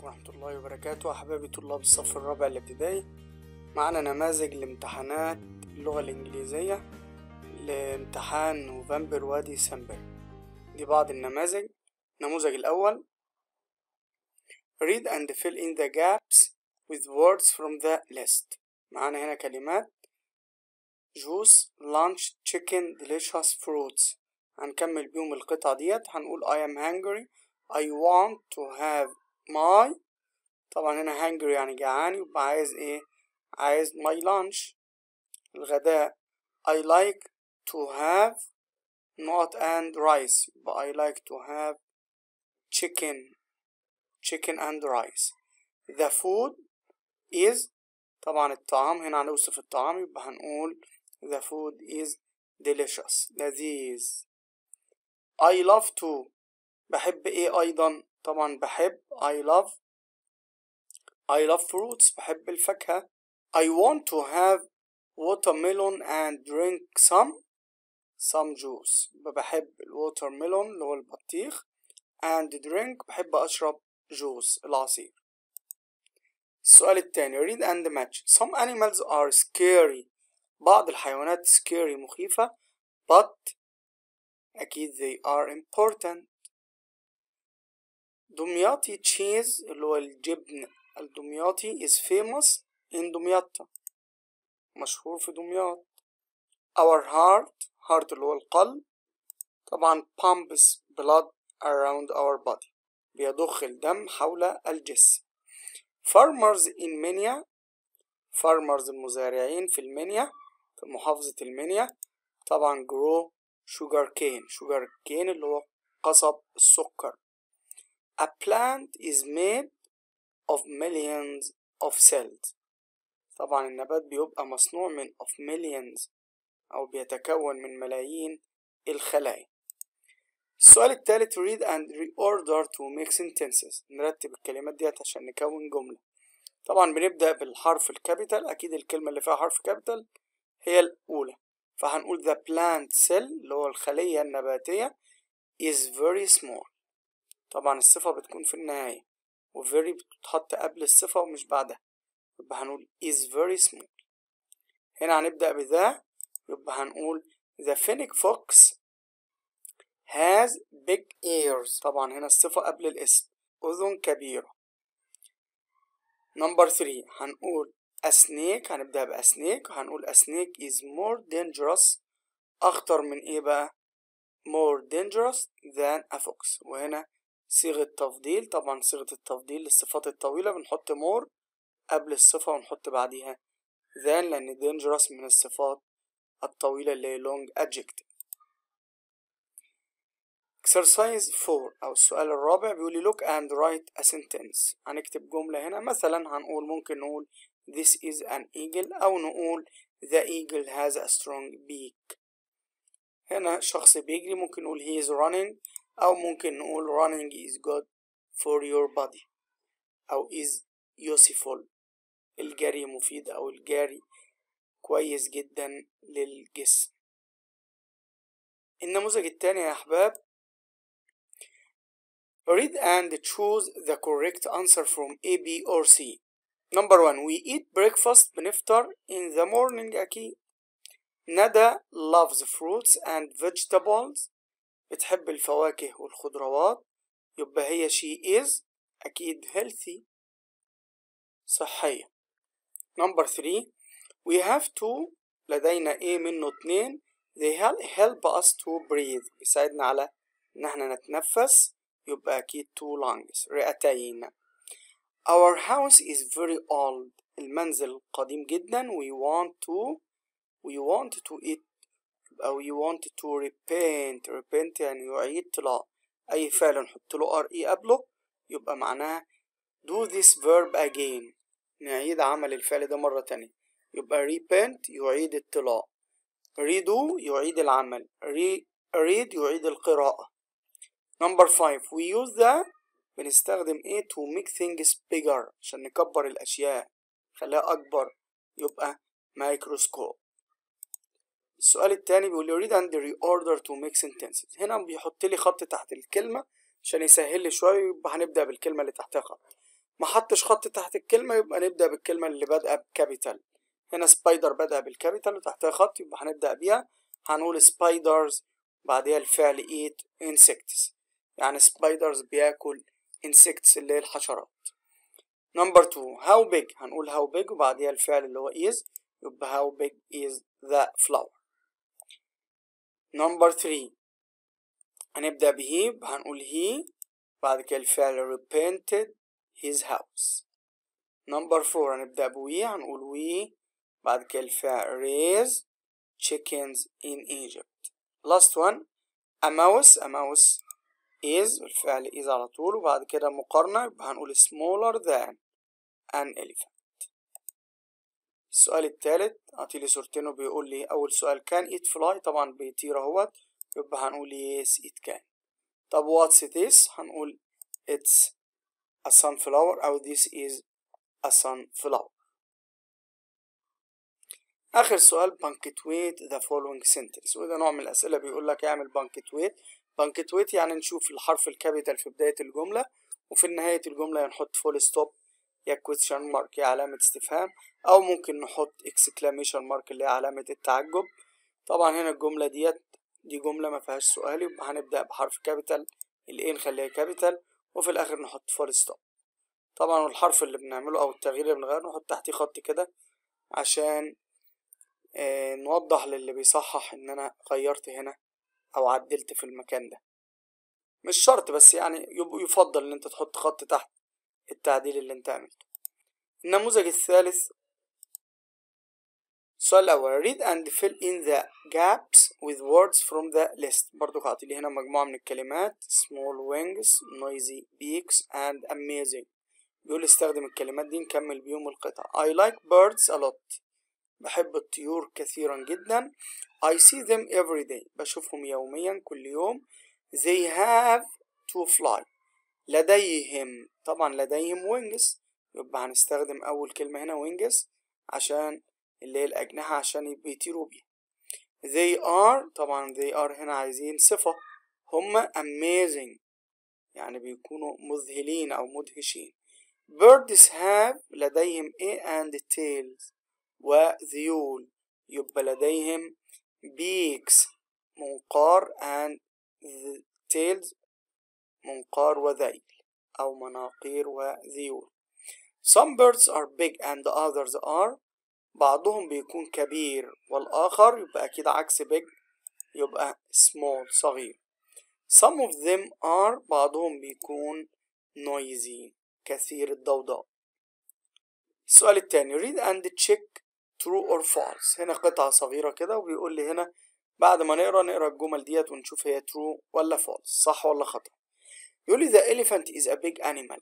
عليكم ورحمة الله وبركاته أحبابي طلاب الصف الرابع الابتدائي معنا نماذج لامتحانات اللغة الإنجليزية لامتحان نوفمبر وديسمبر دي بعض النماذج النموذج الأول read and fill in the gaps with words from the list معانا هنا كلمات juice lunch chicken delicious fruits هنكمل بيهم القطعة ديت هنقول I am hungry I want to have my طبعا هنا hungry يعني جعان يبقى عايز ايه عايز my lunch الغداء I like to have not and rice but I like to have chicken chicken and rice the food is طبعا الطعام هنا هنوصف الطعام يبقى هنقول the food is delicious لذيذ I love to بحب ايه ايضا طبعا بحب I love I love fruits بحب الفاكهة I want to have watermelon and drink some some juice بحب الووترميلون اللي هو البطيخ and drink بحب أشرب جوز العصير السؤال التاني read and match some animals are scary بعض الحيوانات scary مخيفة but أكيد they are important دمياطي تشيز اللي هو الجبن الدمياطي is famous in دمياطة مشهور في دمياط our heart heart اللي هو القلب طبعا pumps blood around our body بيضخ الدم حول الجسم farmers in منيا farmers المزارعين في المنيا في محافظة المنيا طبعا grow sugar cane sugar cane اللي هو قصب السكر A plant is made of millions of cells طبعا النبات بيبقى مصنوع من of millions أو بيتكون من ملايين الخلايا السؤال الثالث read and reorder to make sentences نرتب الكلمات ديت عشان نكون جملة طبعا بنبدأ بالحرف الكابيتال أكيد الكلمة اللي فيها حرف كابيتال هي الأولى فهنقول the plant cell اللي هو الخلية النباتية is very small طبعا الصفة بتكون في النهاية و very بتتحط قبل الصفة ومش بعدها يبقى هنقول is very small هنا هنبدأ بذا يبقى هنقول the phoenix fox has big ears طبعا هنا الصفة قبل الاسم أذن كبيرة نمبر ثري هنقول a snake هنبدأ ب a snake هنقول a snake is more dangerous أخطر من إيه بقى more dangerous than a fox وهنا صيغة تفضيل طبعا صيغة التفضيل للصفات الطويلة بنحط more قبل الصفة ونحط بعديها than لأن dangerous من الصفات الطويلة اللي هي long adjective exercise 4 أو السؤال الرابع بيقول لي look and write a sentence هنكتب جملة هنا مثلا هنقول ممكن نقول this is an eagle أو نقول the eagle has a strong beak هنا شخص بيجري ممكن نقول he is running أو ممكن نقول running is good for your body أو is useful الجري مفيد أو الجري كويس جدا للجسم النموذج الثاني يا أحباب read and choose the correct answer from A, B or C number one we eat breakfast بنفطر in the morning أكيد ندى loves fruits and vegetables بتحب الفواكه والخضروات يبقى هي she is أكيد healthy صحية نمبر 3 we have to لدينا ايه منه اتنين they help us to breathe بيساعدنا على ان احنا نتنفس يبقى اكيد two lungs رئتين our house is very old المنزل قديم جدا we want to we want to eat او you want to repent repent يعني يعيد طلاء اي فعل نحط له ار اي e قبله يبقى معناها do this verb again نعيد عمل الفعل ده مرة تانية يبقى repent يعيد الطلاء redo يعيد العمل ري read يعيد القراءة number 5 we use the بنستخدم ايه to make things bigger عشان نكبر الأشياء خليها أكبر يبقى microscope السؤال التاني بيقول لي اريد اند reorder تو ميك sentences هنا بيحط لي خط تحت الكلمه عشان يسهل لي شويه يبقى هنبدا بالكلمه اللي تحتها خط ما حطش خط تحت الكلمه يبقى نبدا بالكلمه اللي بادئه بكابيتال هنا سبايدر بادئه بالكابيتال وتحتها خط يبقى هنبدا بيها هنقول سبايدرز بعدها الفعل ايت انسكتس يعني سبايدرز بياكل انسكتس اللي هي الحشرات نمبر 2 هاو بيج هنقول هاو بيج وبعديها الفعل اللي هو is يبقى هاو بيج is the flower نمبر 3 هنبدأ به هنقول هي بعد كده الفعل repented his house نمبر 4 هنبدأ بوي هنقول وي بعد كده الفعل raise chickens in Egypt last one a mouse a mouse is الفعل is على طول وبعد كده مقارنة هنقول smaller than an elephant السؤال الثالث اعطي لي صورتين بيقول لي اول سؤال كان ايت فلاي طبعا بيطير اهوت يبقى هنقول يس ايت كان طب واتس ذيس هنقول اتس أ سان فلاور او إز أ سان فلاور آخر سؤال ويت ذا فولوينج سنتنس وده نوع من الأسئلة بيقول لك اعمل بانكتويت ويت يعني نشوف الحرف الكابيتال في بداية الجملة وفي نهاية الجملة هنحط فول ستوب يا كويشن مارك يا علامة استفهام أو ممكن نحط اكسكلاميشن مارك اللي هي علامة التعجب طبعا هنا الجملة ديت دي جملة ما فيهاش سؤال يبقى هنبدأ بحرف كابيتال الإيه نخليها كابيتال وفي الآخر نحط فول ستوب طبعا الحرف اللي بنعمله أو التغيير اللي بنغيره نحط تحتيه خط كده عشان آه نوضح للي بيصحح إن أنا غيرت هنا أو عدلت في المكان ده مش شرط بس يعني يفضل إن أنت تحط خط تحت التعديل اللي انت عملته النموذج الثالث السؤال الأول read and fill in the gaps with words from the list برضو هعطي لي هنا مجموعة من الكلمات small wings noisy beaks and amazing يقول استخدم الكلمات دي نكمل بيهم القطعة I like birds a lot بحب الطيور كثيرا جدا I see them every day بشوفهم يوميا كل يوم they have to fly لديهم طبعا لديهم وينجز يبقى هنستخدم أول كلمة هنا وينجز عشان اللي هي الأجنحة عشان بيطيروا بيها they are طبعا they are هنا عايزين صفة هم amazing يعني بيكونوا مذهلين أو مدهشين birds have لديهم a and tails وذيول يبقى لديهم beaks منقار and tails منقار وذيل أو مناقير وذيول Some birds are big and the others are بعضهم بيكون كبير والآخر يبقى أكيد عكس big يبقى small صغير Some of them are بعضهم بيكون noisy كثير الضوضاء السؤال التاني read and check true or false هنا قطعة صغيرة كده وبيقول لي هنا بعد ما نقرا نقرا الجمل ديت ونشوف هي true ولا false صح ولا خطأ يقول لي the elephant is a big animal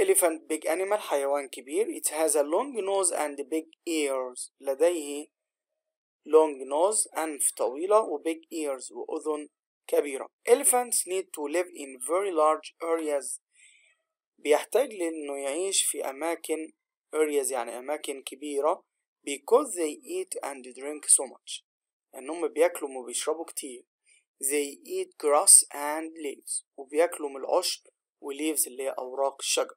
elephant big animal حيوان كبير it has a long nose and big ears لديه long nose أنف طويلة و big ears وأذن كبيرة elephants need to live in very large areas بيحتاج لأنه يعيش في أماكن areas يعني أماكن كبيرة because they eat and drink so much إنهم بياكلوا وبيشربوا كتير they eat grass and leaves وبياكلوا من العشب وليفز اللي هي أوراق الشجر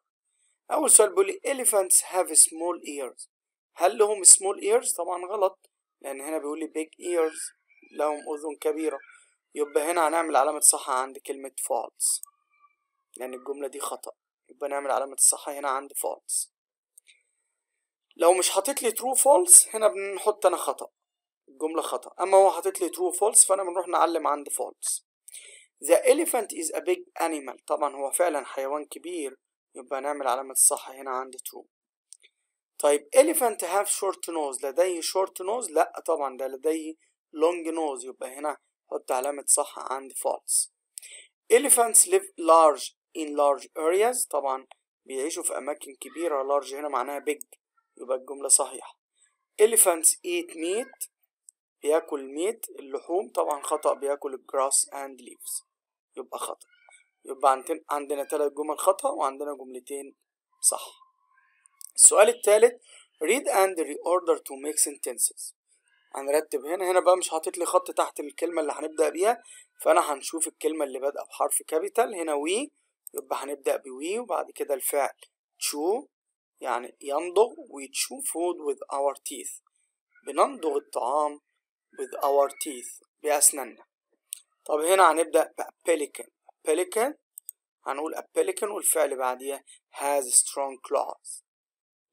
أول سؤال بيقول elephants have small ears هل لهم small ears؟ طبعا غلط لأن هنا بيقول لي big ears لهم أذن كبيرة يبقى هنا هنعمل علامة صح عند كلمة false لأن الجملة دي خطأ يبقى نعمل علامة الصح هنا عند false لو مش حاطط لي true false هنا بنحط أنا خطأ جملة خطأ أما هو حاطط لي true false فأنا بنروح نعلم عند false The elephant is a big animal طبعا هو فعلا حيوان كبير يبقى نعمل علامة الصح هنا عند true طيب elephant have short nose لديه short nose لا طبعا ده لديه long nose يبقى هنا حط علامة صح عند false elephants live large in large areas طبعا بيعيشوا في أماكن كبيرة large هنا معناها big يبقى الجملة صحيحة elephants eat meat بياكل ميت اللحوم طبعا خطأ بياكل الجراس اند ليفز يبقى خطأ يبقى عندنا ثلاث جمل خطأ وعندنا جملتين صح السؤال الثالث read and reorder to make sentences هنرتب هنا هنا بقى مش حاطط لي خط تحت الكلمة اللي هنبدأ بيها فأنا هنشوف الكلمة اللي بادئة بحرف كابيتال هنا وي يبقى هنبدأ بوي وبعد كده الفعل تشو يعني يمضغ ويتشو فود with our teeth بنمضغ الطعام with our teeth بأسناننا طب هنا هنبدأ ب pelican pelican هنقول a pelican والفعل بعديها has strong claws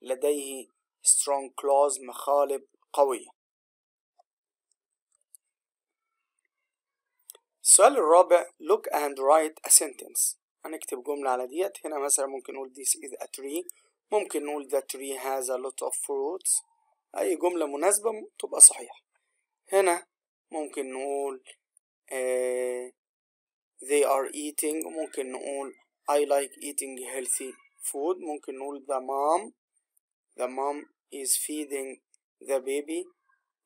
لديه strong claws مخالب قوية السؤال الرابع look and write a sentence هنكتب جملة على ديت هنا مثلا ممكن نقول this is a tree ممكن نقول the tree has a lot of fruits أي جملة مناسبة تبقى صحيحة هنا ممكن نقول آه، they are eating ممكن نقول I like eating healthy food ممكن نقول the mom the mom is feeding the baby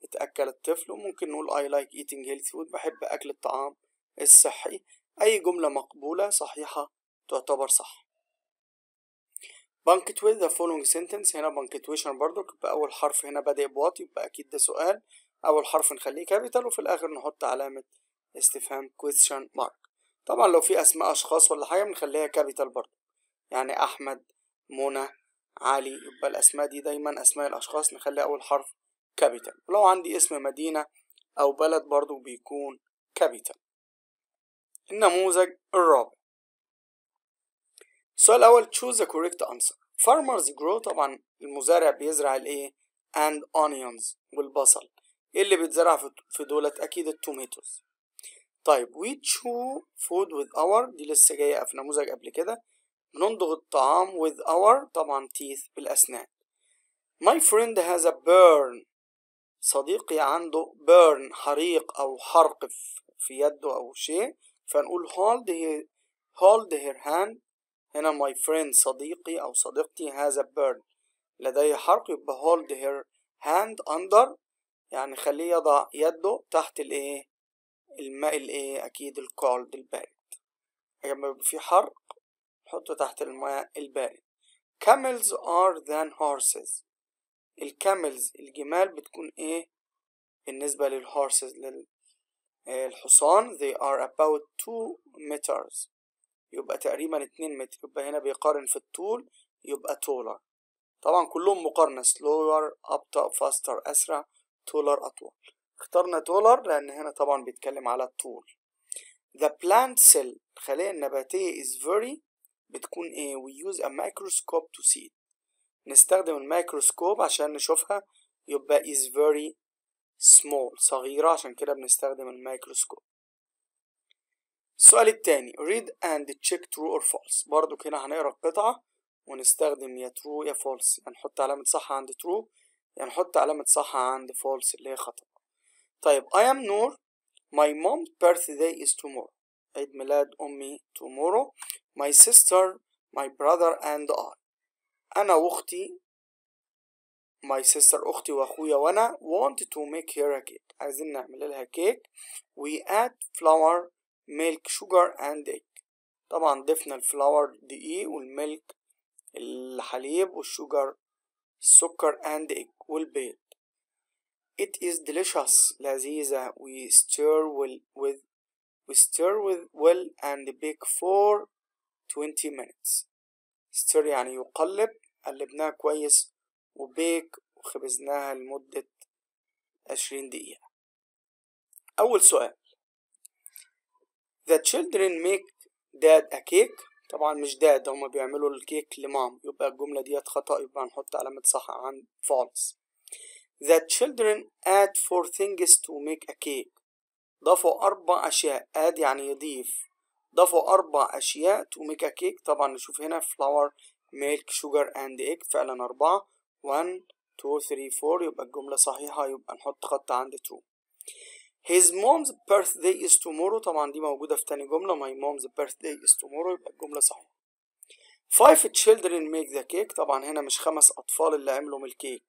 اتأكل الطفل وممكن نقول I like eating healthy food بحب أكل الطعام الصحي أي جملة مقبولة صحيحة تعتبر صح بانكتويت the following sentence هنا بانكتويشن برضو يبقى أول حرف هنا بادئ بوات يبقى أكيد ده سؤال أول حرف نخليه كابيتال وفي الآخر نحط علامة استفهام question mark طبعا لو في أسماء أشخاص ولا حاجة بنخليها كابيتال برضه يعني أحمد منى علي يبقى الأسماء دي دايما أسماء الأشخاص نخلي أول حرف كابيتال ولو عندي اسم مدينة أو بلد برضه بيكون كابيتال النموذج الرابع السؤال الأول choose the correct answer farmers grow طبعا المزارع بيزرع الإيه and onions والبصل ايه اللي بيتزرع في دولت اكيد التوميتوز طيب we chew food with our دي لسه جايه في نموذج قبل كده بنمضغ الطعام with our طبعا teeth بالاسنان my friend has a burn صديقي عنده burn حريق او حرق في يده او شيء فنقول hold her, hold her hand هنا my friend صديقي او صديقتي has a burn لديه حرق يبقى hold her hand under يعني خليه يضع يده تحت الايه الماء الايه اكيد الكولد البارد لما يبقى في حرق حطه تحت الماء البارد camels are than horses الكاملز الجمال بتكون ايه بالنسبة للهورسز للحصان آه، they are about two meters يبقى تقريبا اتنين متر يبقى هنا بيقارن في الطول يبقى taller طبعا كلهم مقارنة slower أبطأ faster أسرع تولر أطول اخترنا تولر لأن هنا طبعا بيتكلم على الطول The plant cell الخلية النباتية is very بتكون ايه we use a microscope to see it نستخدم الميكروسكوب عشان نشوفها يبقى is very small صغيرة عشان كده بنستخدم الميكروسكوب السؤال التاني read and check true or false برضو كده هنقرا القطعة ونستخدم يا true يا false هنحط علامة صح عند true يعني حط علامة صح عند false اللي هي خطأ طيب I am نور my mom's birthday is tomorrow عيد ميلاد أمي tomorrow my sister my brother and I أنا وأختي my sister أختي وأخويا وأنا want to make her a cake عايزين نعمل لها كيك we add flour milk sugar and egg طبعا ضفنا الفلاور دقيق والميلك الحليب والشوجر Sugar and egg will والبيض It is delicious Laziza. we stir well with we stir with well and bake for 20 minutes stir يعني يقلب قلبناها كويس وبيك وخبزناها لمدة 20 دقيقة أول سؤال The children make dad a cake طبعا مش داد هما بيعملوا الكيك لمام يبقى الجملة ديت خطأ يبقى هنحط علامة صح عن false that children add four things to make a cake ضافوا أربع أشياء add يعني يضيف ضافوا أربع أشياء to make a cake طبعا نشوف هنا flour milk sugar and egg فعلا أربعة 1 2 3 4 يبقى الجملة صحيحة يبقى نحط خط عند true His mom's birthday is tomorrow طبعا دي موجودة في تاني جملة my mom's birthday is tomorrow يبقى الجملة صحيحة five children make the cake طبعا هنا مش خمس أطفال اللي عملوا من الكيك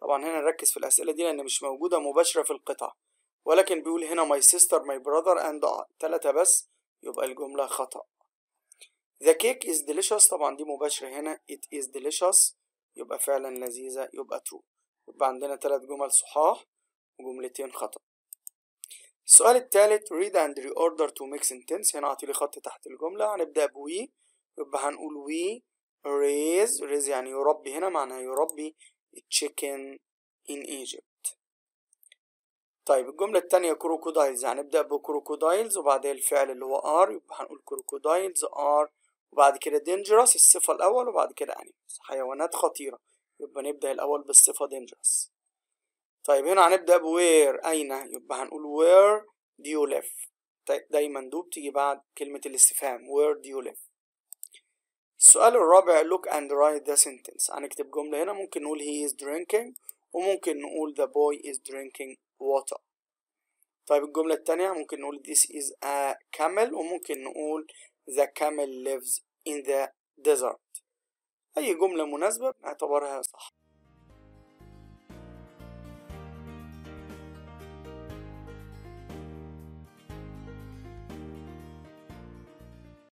طبعا هنا نركز في الأسئلة دي لأن مش موجودة مباشرة في القطعة ولكن بيقول هنا my sister my brother and I تلاتة بس يبقى الجملة خطأ the cake is delicious طبعا دي مباشرة هنا it is delicious يبقى فعلا لذيذة يبقى true يبقى عندنا تلات جمل صحاح وجملتين خطأ السؤال الثالث read and reorder to make sentence هنا اعطي لي خط تحت الجملة هنبدأ we يبقى هنقول we raise raise يعني يربي هنا معناها يربي chicken in Egypt طيب الجملة التانية crocodiles هنبدأ بكروكودايلز وبعدها الفعل اللي هو are يبقى هنقول crocodiles are وبعد كده dangerous الصفة الأول وبعد كده animals حيوانات خطيرة يبقى نبدأ الأول بالصفة dangerous طيب هنا هنبدأ بوير أين يبقى هنقول where do you live دايما دو بتيجي بعد كلمة الاستفهام where do you live السؤال الرابع look and write the sentence هنكتب جملة هنا ممكن نقول he is drinking وممكن نقول the boy is drinking water طيب الجملة التانية ممكن نقول this is a camel وممكن نقول the camel lives in the desert أي جملة مناسبة نعتبرها صح